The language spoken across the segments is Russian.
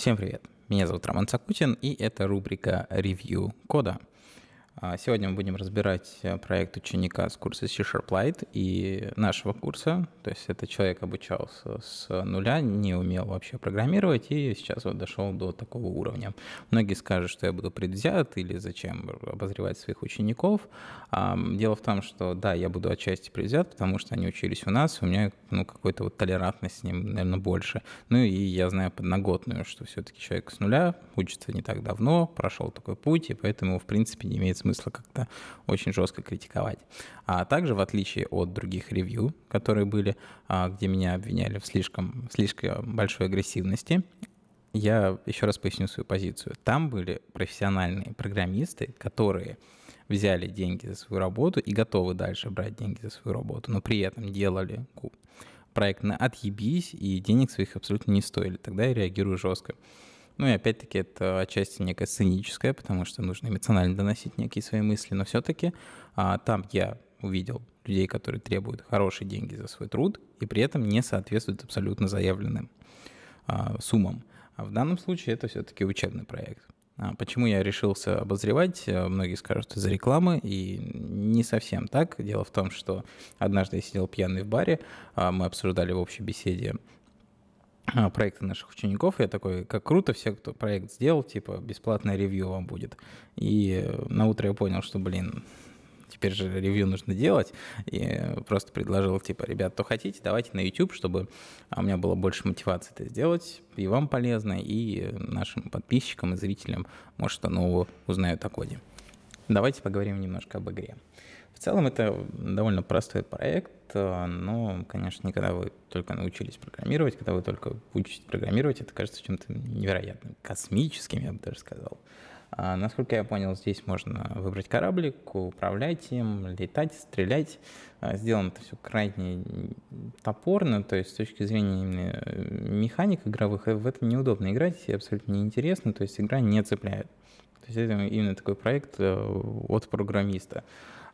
Всем привет! Меня зовут Роман Сакутин, и это рубрика «Ревью кода». А сегодня мы будем разбирать э, проект ученика с курса C-Sharp Lite и нашего курса. То есть это человек обучался с нуля, не умел вообще программировать и сейчас вот дошел до такого уровня. Многие скажут, что я буду предвзят или зачем обозревать своих учеников. Дело в том, что да, я буду отчасти предвзят, потому что они учились у нас, у меня ну, какой-то вот толерантность с ним, наверное, больше. Ну и я знаю подноготную, что все-таки человек с нуля учится не так давно, прошел такой путь, и поэтому, в принципе, не имеет смысла смысла как-то очень жестко критиковать. А также, в отличие от других ревью, которые были, а, где меня обвиняли в слишком, слишком большой агрессивности, я еще раз поясню свою позицию. Там были профессиональные программисты, которые взяли деньги за свою работу и готовы дальше брать деньги за свою работу, но при этом делали проект на отъебись и денег своих абсолютно не стоили. Тогда я реагирую жестко. Ну и опять-таки это отчасти некое сценическое, потому что нужно эмоционально доносить некие свои мысли, но все-таки а, там я увидел людей, которые требуют хорошие деньги за свой труд и при этом не соответствуют абсолютно заявленным а, суммам. А в данном случае это все-таки учебный проект. А почему я решился обозревать? Э, многие скажут, из-за рекламы, и не совсем так. Дело в том, что однажды я сидел пьяный в баре, а мы обсуждали в общей беседе а, проекты наших учеников. Я такой, как круто, все, кто проект сделал, типа, бесплатное ревью вам будет. И э, на утро я понял, что, блин, теперь же ревью нужно делать. И просто предложил, типа, ребят, то хотите, давайте на YouTube, чтобы а, у меня было больше мотивации это сделать. И вам полезно, и нашим подписчикам и зрителям, может, что нового узнают о коде. Давайте поговорим немножко об игре. В целом это довольно простой проект, э, но, конечно, не когда вы только научились программировать, когда вы только учитесь программировать, это кажется чем-то невероятным, космическим, я бы даже сказал. А, насколько я понял, здесь можно выбрать кораблик, управлять им, летать, стрелять. А, сделано это все крайне топорно, то есть с точки зрения э, механик игровых э, в это неудобно играть, абсолютно неинтересно, то есть игра не цепляет конкретизируем именно такой проект э, от программиста.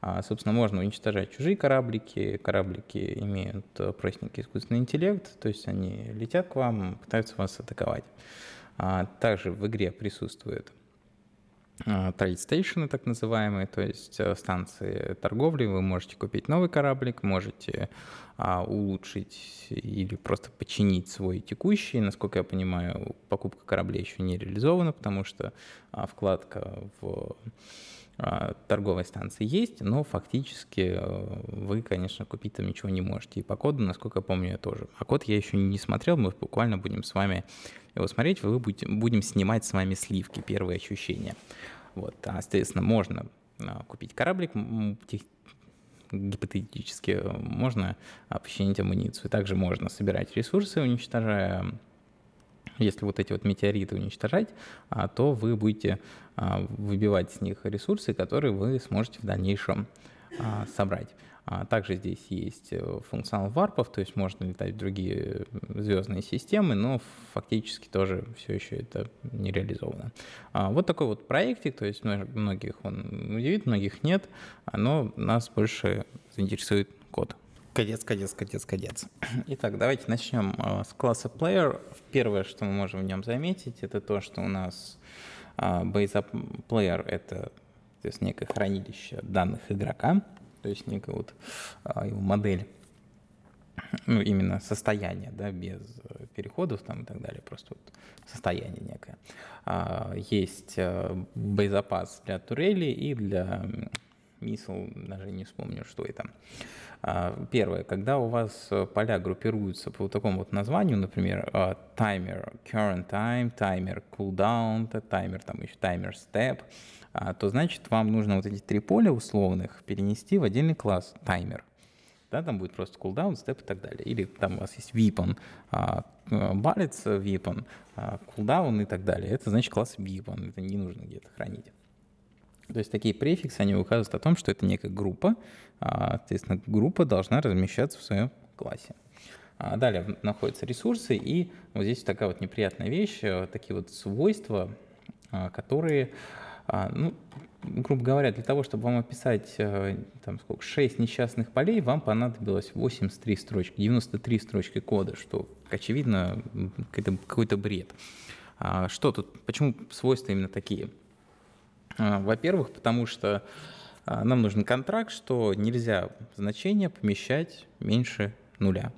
А, собственно, можно уничтожать чужие кораблики. Кораблики имеют э, простенький искусственный интеллект, то есть они летят к вам, пытаются вас атаковать. А, также в игре присутствует трейд-стейшены, а, так называемые, то есть э, станции торговли. Вы можете купить новый кораблик, можете а, улучшить или просто починить свой текущий. Насколько я понимаю, покупка кораблей еще не реализована, потому что а, вкладка в а, торговой станции есть, но фактически э, вы, конечно, купить там ничего не можете. И по коду, насколько я помню, я тоже. А код я еще не смотрел, мы буквально будем с вами его смотреть, вы будем, будем снимать с вами сливки, первые ощущения. Вот, а, соответственно, можно а, купить кораблик, гипотетически э, можно а, починить амуницию. Также можно собирать ресурсы, уничтожая если вот эти вот метеориты уничтожать, а, то вы будете а, выбивать с них ресурсы, которые вы сможете в дальнейшем а, собрать. Также здесь есть э, функционал варпов, то есть можно летать в другие звездные системы, но фактически тоже все еще это не реализовано. Вот такой вот проектик, то есть многих он удивит, многих нет, но нас больше заинтересует код. Кадец, кадец, кадец, кадец. Итак, давайте начнем э, с класса Player. Первое, что мы можем в нем заметить, это то, что у нас Base а, Player — это то есть некое хранилище данных игрока, то есть некая вот а, его модель ну, именно состояние, да, без э, переходов там и так далее, просто вот состояние некое. А, есть э, боезапас для турели и для мисл, даже не вспомню, что это. А, первое, когда у вас э, поля группируются по вот такому вот названию, например, а, таймер, current time, таймер cooldown, таймер там еще таймер step, а, то значит вам нужно вот эти три поля условных перенести в отдельный класс таймер. Да, там будет просто cooldown, степ и так далее. Или там у вас есть weapon, э, балец э, weapon, cooldown и так далее. Это значит класс weapon, это не нужно где-то хранить. То есть такие префиксы, они указывают о том, что это некая группа, а, соответственно, группа должна размещаться в своем классе. А, далее находятся ресурсы, и вот здесь такая вот неприятная вещь, э, такие вот свойства, а, которые, ну, грубо говоря, для того, чтобы вам описать э, там, сколько, 6 несчастных полей, вам понадобилось 83 строчки, 93 строчки кода, что, очевидно, какой-то бред. Что тут, почему свойства именно такие? А, во-первых, потому что а, нам нужен контракт, что нельзя значение помещать меньше нуля,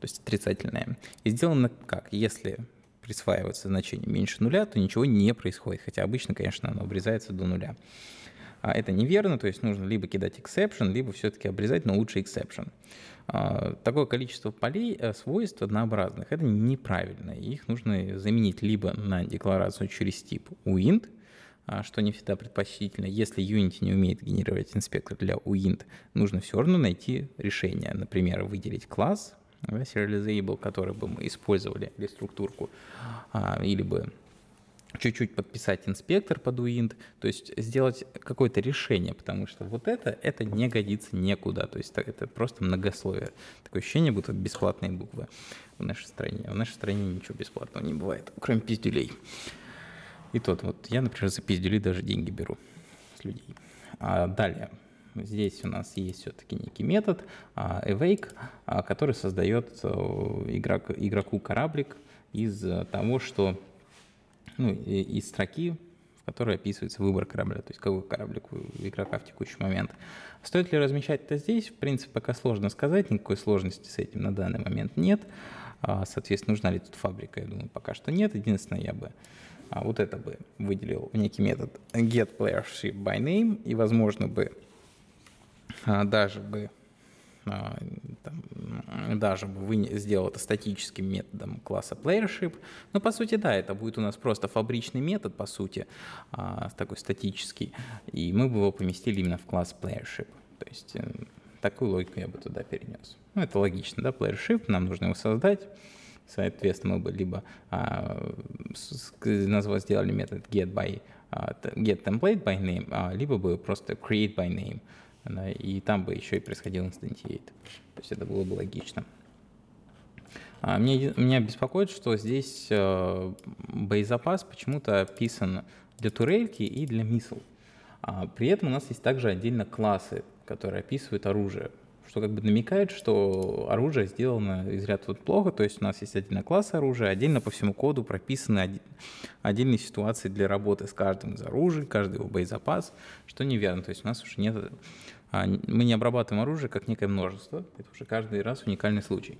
то есть отрицательное. И сделано как? Если присваивается значение меньше нуля, то ничего не происходит, хотя обычно, конечно, оно обрезается до нуля. А это неверно, то есть нужно либо кидать exception, либо все-таки обрезать, но лучше exception. А, такое количество полей, э, свойств однообразных, это неправильно. Их нужно заменить либо на декларацию через тип uint, а, что не всегда предпочтительно. Если Unity не умеет генерировать инспектор для UINT, нужно все равно найти решение. Например, выделить класс да, serializable, который бы мы использовали, для структурку, а, или бы чуть-чуть подписать инспектор под UINT, то есть сделать какое-то решение, потому что вот это, это не годится никуда, то есть это просто многословие. Такое ощущение, будто бесплатные буквы в нашей стране. В нашей стране ничего бесплатного не бывает, кроме пиздюлей. И тот, вот я, например, за пиздюли даже деньги беру с людей. А далее, здесь у нас есть все-таки некий метод Awake, а, а, который создает э, игрок, игроку кораблик из э, того, что ну, из строки, в которой описывается выбор корабля, то есть какой кораблик у игрока в текущий момент. Стоит ли размещать это здесь? В принципе, пока сложно сказать, никакой сложности с этим на данный момент нет. А, соответственно, нужна ли тут фабрика? Я думаю, пока что нет. Единственное, я бы а вот это бы выделил некий метод getPlayerShipByName и, возможно, бы а, даже бы а, там, даже бы вы сделал это статическим методом класса playership. Но, по сути, да, это будет у нас просто фабричный метод, по сути, а, такой статический, и мы бы его поместили именно в класс playership. То есть э, такую логику я бы туда перенес. Ну, это логично, да, playership, нам нужно его создать, Соответственно, мы бы либо а, назвать, сделали метод get by а, get template by name, а, либо бы просто create by name. И там бы еще и происходил instantiate. То есть это было бы логично. А, Мне, меня беспокоит, что здесь боезапас почему-то описан для турельки и для мисл. При этом у нас есть также отдельно классы, которые описывают оружие что как бы намекает, что оружие сделано из ряд вот плохо, то есть у нас есть отдельно класс оружия, отдельно по всему коду прописаны отдельные ситуации для работы с каждым из оружий, каждый его боезапас, что неверно, то есть у нас уже нет, а, мы не обрабатываем оружие как некое множество, это уже каждый раз уникальный случай.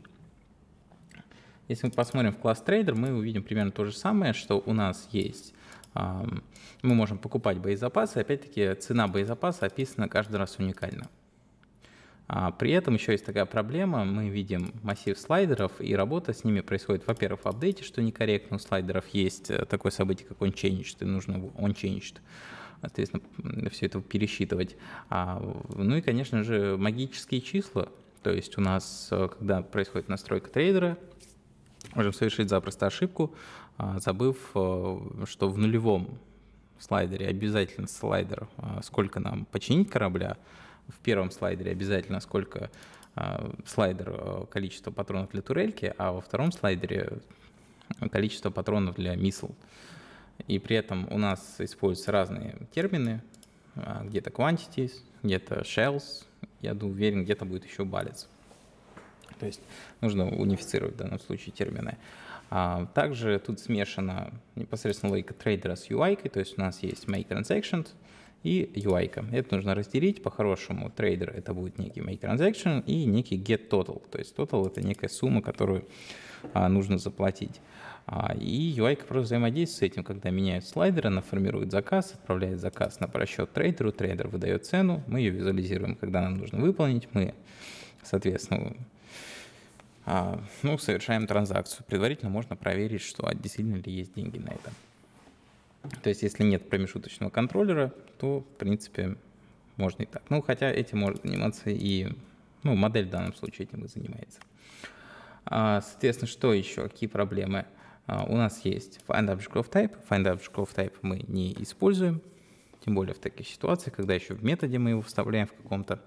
Если мы посмотрим в класс трейдер, мы увидим примерно то же самое, что у нас есть мы можем покупать боезапасы, опять-таки цена боезапаса описана каждый раз уникально. А при этом еще есть такая проблема, мы видим массив слайдеров, и работа с ними происходит, во-первых, в апдейте, что некорректно, у слайдеров есть э, такое событие, как он changed, и нужно он changed соответственно, все это пересчитывать. А, ну и, конечно же, магические числа. То есть у нас, э, когда происходит настройка трейдера, можем совершить запросто ошибку, а, забыв, э, что в нулевом слайдере обязательно слайдер, сколько нам починить корабля, в первом слайдере обязательно, сколько а, слайдер э, количество патронов для турельки, а во втором слайдере количество патронов для мисл. И при этом у нас используются разные термины, а, где-то quantities, где-то shells, я уверен, где-то будет еще балец. То есть нужно унифицировать в данном случае термины. А, также тут смешано непосредственно логика трейдера с UI, то есть у нас есть make transactions, и UI. -ка. Это нужно разделить. По-хорошему, трейдер это будет некий make transaction и некий get total. То есть total это некая сумма, которую а, нужно заплатить. А, и UI просто взаимодействует с этим, когда меняют слайдер, она формирует заказ, отправляет заказ на просчет трейдеру, трейдер выдает цену, мы ее визуализируем, когда нам нужно выполнить, мы, соответственно, а, ну, совершаем транзакцию. Предварительно можно проверить, что действительно ли есть деньги на этом. То есть, если нет промежуточного контроллера, то, в принципе, можно и так. Ну, хотя этим может заниматься и, ну, модель в данном случае этим и занимается. А, соответственно, что еще, какие проблемы? А, у нас есть find object of type. Find object of type мы не используем, тем более в таких ситуациях, когда еще в методе мы его вставляем в каком-то.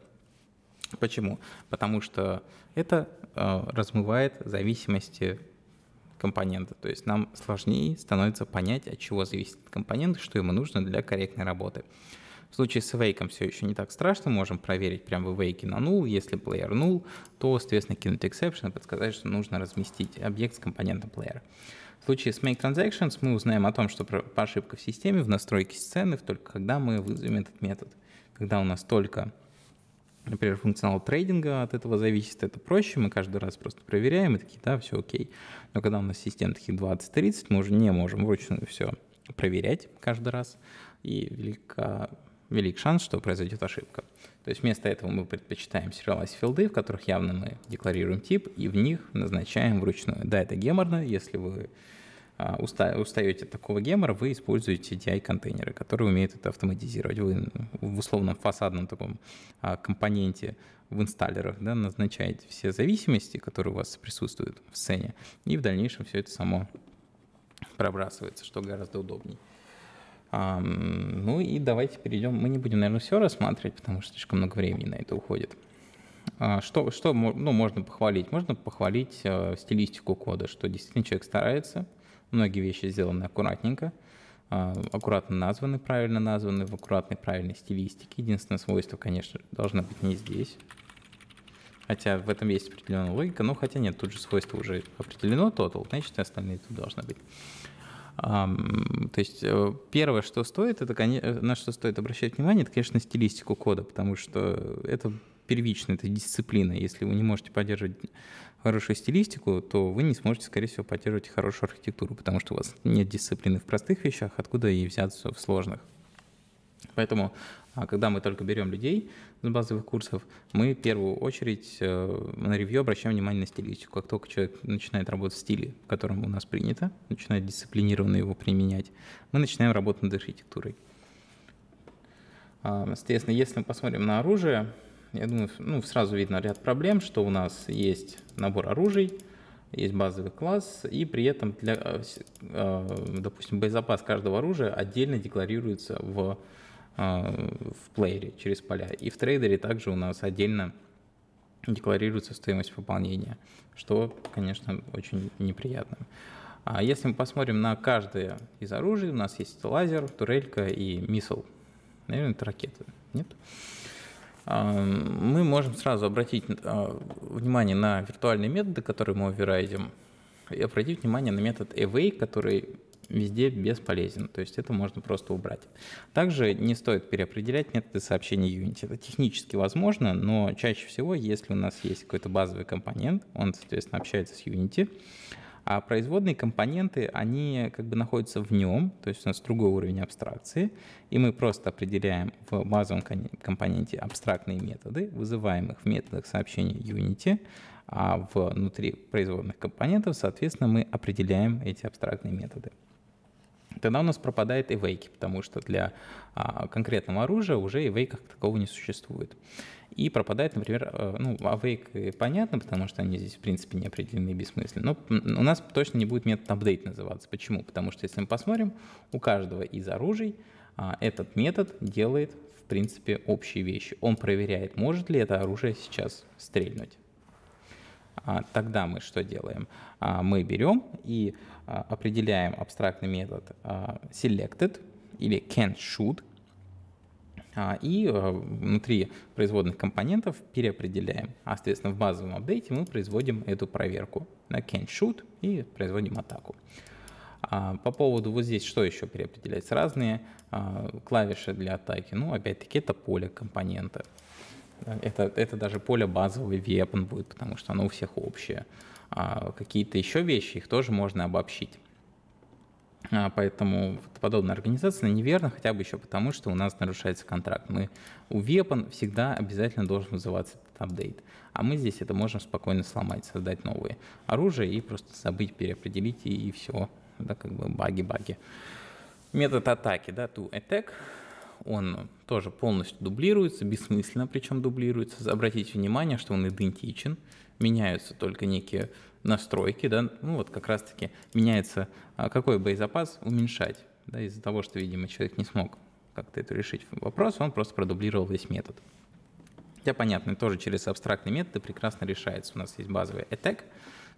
Почему? Потому что это а, размывает зависимости компонента. То есть нам сложнее становится понять, от чего зависит компонент, что ему нужно для корректной работы. В случае с вейком все еще не так страшно, можем проверить прямо в вейке на null, если player null, то, соответственно, кинуть exception и подсказать, что нужно разместить объект с компонентом player. В случае с make transactions мы узнаем о том, что ошибка в системе в настройке сцены, только когда мы вызовем этот метод. Когда у нас только например, функционал трейдинга от этого зависит, это проще, мы каждый раз просто проверяем и такие, да, все окей. Но когда у нас систем таких 20-30, мы уже не можем вручную все проверять каждый раз, и велика, велик шанс, что произойдет ошибка. То есть вместо этого мы предпочитаем serialize филды, в которых явно мы декларируем тип, и в них назначаем вручную. Да, это геморно, если вы а, уста, устаете от такого гемора, вы используете DI-контейнеры, которые умеют это автоматизировать. Вы в условном фасадном таком а, компоненте в инсталлерах да, назначаете все зависимости, которые у вас присутствуют в сцене, и в дальнейшем все это само пробрасывается, что гораздо удобнее. ну и давайте перейдем. Мы не будем, наверное, все рассматривать, потому что слишком много времени на это уходит. А, что, что ну, можно похвалить? Можно похвалить стилистику кода, что действительно человек старается, Многие вещи сделаны аккуратненько, а, аккуратно названы, правильно названы, в аккуратной, правильной стилистике. Единственное свойство, конечно, должно быть не здесь. Хотя в этом есть определенная логика, но хотя нет, тут же свойство уже определено, total, значит и остальные тут должны быть. то есть э, первое, что стоит, это, э, на что стоит обращать внимание, это, конечно, стилистику кода, потому что это первичная, это дисциплина. Если вы не можете поддерживать хорошую стилистику, то вы не сможете, скорее всего, поддерживать хорошую архитектуру, потому что у вас нет дисциплины в простых вещах, откуда и взяться в сложных. Поэтому, а, когда мы только берем людей с базовых курсов, мы в первую очередь э, на ревью обращаем внимание на стилистику. Как только человек начинает работать в стиле, в котором у нас принято, начинает дисциплинированно его применять, мы начинаем работать над архитектурой. А, соответственно, если мы посмотрим на оружие, я думаю, ну, сразу видно ряд проблем, что у нас есть набор оружий, есть базовый класс, и при этом, для, э, э, допустим, боезапас каждого оружия отдельно декларируется в, э, в плеере через поля. И в трейдере также у нас отдельно декларируется стоимость пополнения, что, конечно, очень неприятно. А если мы посмотрим на каждое из оружий, у нас есть лазер, турелька и миссл. Наверное, это ракеты, нет? Нет мы можем сразу обратить а, внимание на виртуальные методы, которые мы оверрайдим, и обратить внимание на метод away, который везде бесполезен, то есть это можно просто убрать. Также не стоит переопределять методы сообщения Unity. Это технически возможно, но чаще всего, если у нас есть какой-то базовый компонент, он, соответственно, общается с Unity, а производные компоненты, они как бы находятся в нем, то есть у нас другой уровень абстракции, и мы просто определяем в базовом компоненте абстрактные методы, вызываем их в методах сообщения Unity, а внутри производных компонентов, соответственно, мы определяем эти абстрактные методы. Тогда у нас пропадает эвейки, потому что для а, конкретного оружия уже эвейков такого не существует и пропадает, например, э, ну, Awake понятно, потому что они здесь, в принципе, не определены и бессмысленны, но у нас точно не будет метод update называться. Почему? Потому что, если мы посмотрим, у каждого из оружий а, этот метод делает, в принципе, общие вещи. Он проверяет, может ли это оружие сейчас стрельнуть. А, тогда мы что делаем? А, мы берем и определяем абстрактный метод selected или can shoot, а, и э, внутри производных компонентов переопределяем. А, соответственно, в базовом апдейте мы производим эту проверку на can shoot и производим атаку. А, по поводу вот здесь, что еще переопределять? Разные а, клавиши для атаки. Ну, опять-таки, это поле компонента. Это, это даже поле базовый weapon будет, потому что оно у всех общее. А какие-то еще вещи, их тоже можно обобщить. А, поэтому подобная организация неверна хотя бы еще потому, что у нас нарушается контракт. Мы у Вепан всегда обязательно должен вызываться этот апдейт. А мы здесь это можем спокойно сломать, создать новые оружия и просто забыть, переопределить и, и все. Да, как бы баги-баги. Метод атаки, да, to attack, он тоже полностью дублируется, бессмысленно причем дублируется. Обратите внимание, что он идентичен, меняются только некие настройки, да, ну вот как раз-таки меняется, а, какой боезапас уменьшать, да, из-за того, что, видимо, человек не смог как-то это решить вопрос, он просто продублировал весь метод. Хотя, понятно, тоже через абстрактные методы прекрасно решается. У нас есть базовый attack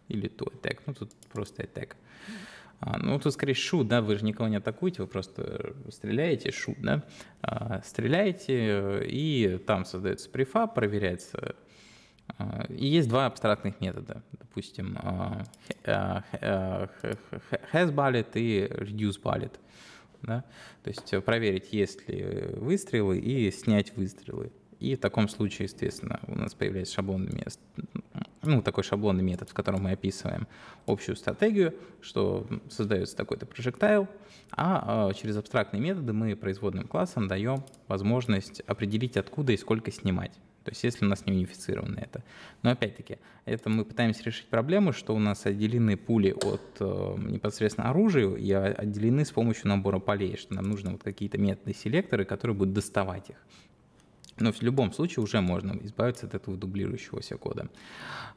e e или e to attack, ну тут просто attack. А, ну, тут скорее shoot, да, вы же никого не атакуете, вы просто стреляете, shoot, да, а, стреляете, э, и там создается префаб, проверяется а, и есть два абстрактных метода, допустим, а, а, has и reduce Да? То есть проверить, есть ли выстрелы и снять выстрелы. И в таком случае, естественно, у нас появляется шаблонный мест, ну, такой шаблонный метод, в котором мы описываем общую стратегию, что создается такой-то projectile, а через абстрактные методы мы производным классом даем возможность определить, откуда и сколько снимать. То есть если у нас не унифицировано это. Но опять-таки, это мы пытаемся решить проблему, что у нас отделены пули от э, непосредственно оружия и отделены с помощью набора полей, что нам нужно вот какие-то методы селекторы, которые будут доставать их. Но в любом случае уже можно избавиться от этого дублирующегося кода.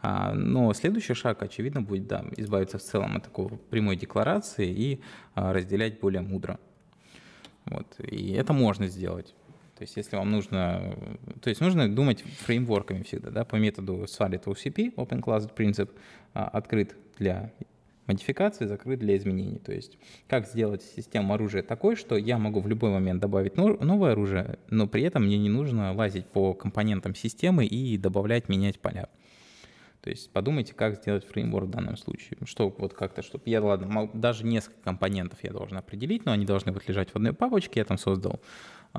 А, но следующий шаг, очевидно, будет да, избавиться в целом от такого прямой декларации и а, разделять более мудро. Вот. И это можно сделать. То есть если вам нужно... Э, то есть нужно думать фреймворками всегда, да, по методу solid OCP, Open Closet принцип, а, открыт для модификации, закрыт для изменений. То есть как сделать систему оружия такой, что я могу в любой момент добавить новое оружие, но при этом мне не нужно лазить по компонентам системы и добавлять, менять поля. То есть подумайте, как сделать фреймворк в данном случае. Что вот как-то, чтобы я, ладно, даже несколько компонентов я должен определить, но они должны вот лежать в одной папочке, я там создал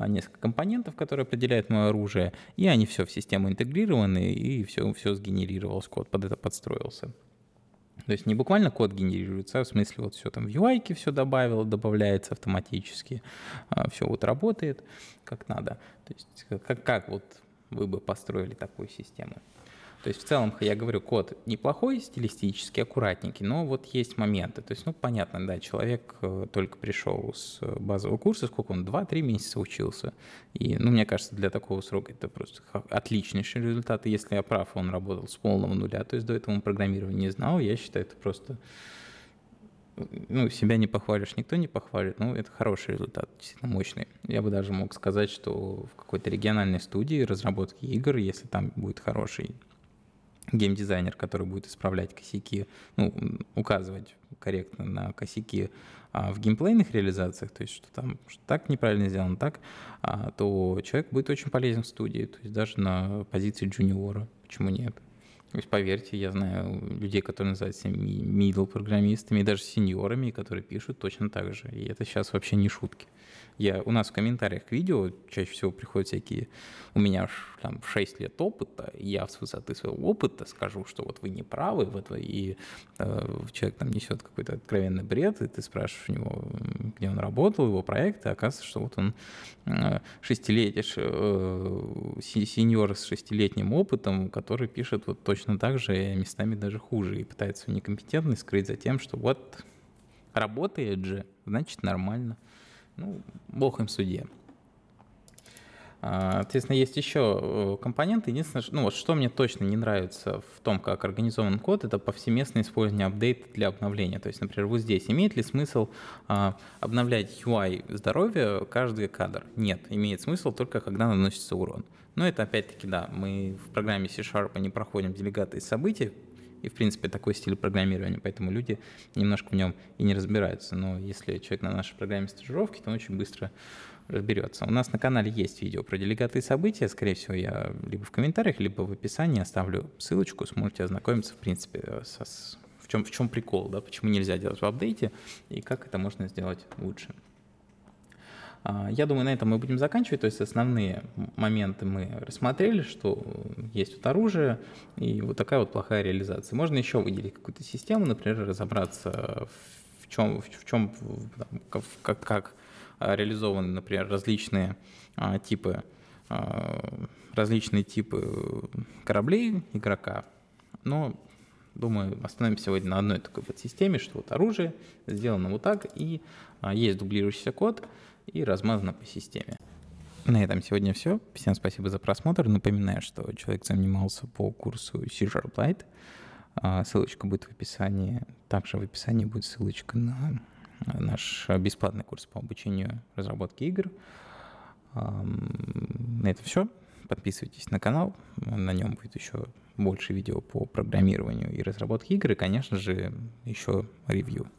а, несколько компонентов, которые определяют мое оружие, и они все в систему интегрированы, и все, все сгенерировалось, код под это подстроился. То есть не буквально код генерируется, а в смысле вот все там в UI все добавило, добавляется автоматически, а, все вот работает как надо. То есть как, как вот вы бы построили такую систему? То есть в целом, я говорю, код неплохой, стилистически аккуратненький, но вот есть моменты. То есть, ну, понятно, да, человек э, только пришел с э, базового курса, сколько он, 2-3 месяца учился. И, ну, мне кажется, для такого срока это просто отличнейший результат. И если я прав, он работал с полного нуля, то есть до этого он программирование не знал, я считаю, это просто ну, себя не похвалишь, никто не похвалит, ну, это хороший результат, действительно мощный. Я бы даже мог сказать, что в какой-то региональной студии разработки игр, если там будет хороший геймдизайнер, который будет исправлять косяки, ну, указывать корректно на косяки а, в геймплейных реализациях, то есть что там что так неправильно сделано, так, а, то человек будет очень полезен в студии, то есть даже на позиции джуниора, почему нет. То есть, поверьте, я знаю людей, которые называются middle программистами и даже сеньорами, которые пишут точно так же. И это сейчас вообще не шутки. Я, у нас в комментариях к видео чаще всего приходят всякие... У меня там 6 лет опыта, и я с высоты своего опыта скажу, что вот вы не правы, вот вы, и э, человек там несет какой-то откровенный бред, и ты спрашиваешь у него, где он работал, его проект, и оказывается, что вот он э, э, сеньор с шестилетним опытом, который пишет вот точно точно так же, и местами даже хуже, и пытается свою некомпетентность скрыть за тем, что вот работает же, значит нормально. Ну, бог им судья. А, соответственно, есть еще э, компоненты. Единственное, ну вот что мне точно не нравится в том, как организован код, это повсеместное использование апдейта для обновления. То есть, например, вот здесь имеет ли смысл а, обновлять UI здоровья каждый кадр? Нет, имеет смысл только когда наносится урон. Но это опять-таки, да, мы в программе C-Sharp не проходим делегаты и события, и, в принципе, такой стиль программирования, поэтому люди немножко в нем и не разбираются. Но если человек на нашей программе стажировки, то он очень быстро разберется. У нас на канале есть видео про делегаты и события. Скорее всего, я либо в комментариях, либо в описании оставлю ссылочку, сможете ознакомиться, в принципе, со, в, чем, в чем прикол, да, почему нельзя делать в апдейте и как это можно сделать лучше. А, я думаю, на этом мы будем заканчивать. То есть основные моменты мы рассмотрели, что есть вот оружие и вот такая вот плохая реализация. Можно еще выделить какую-то систему, например, разобраться в чем, в чем как, как реализованы, например, различные а, типы а, различные типы кораблей игрока. Но Думаю, остановимся сегодня на одной такой подсистеме, что вот оружие сделано вот так, и а, есть дублирующийся код, и размазано по системе. На этом сегодня все. Всем спасибо за просмотр. Напоминаю, что человек занимался по курсу C-Sharp Lite. А, ссылочка будет в описании. Также в описании будет ссылочка на наш бесплатный курс по обучению разработки игр. На этом все. Подписывайтесь на канал. На нем будет еще больше видео по программированию и разработке игр. И, конечно же, еще ревью.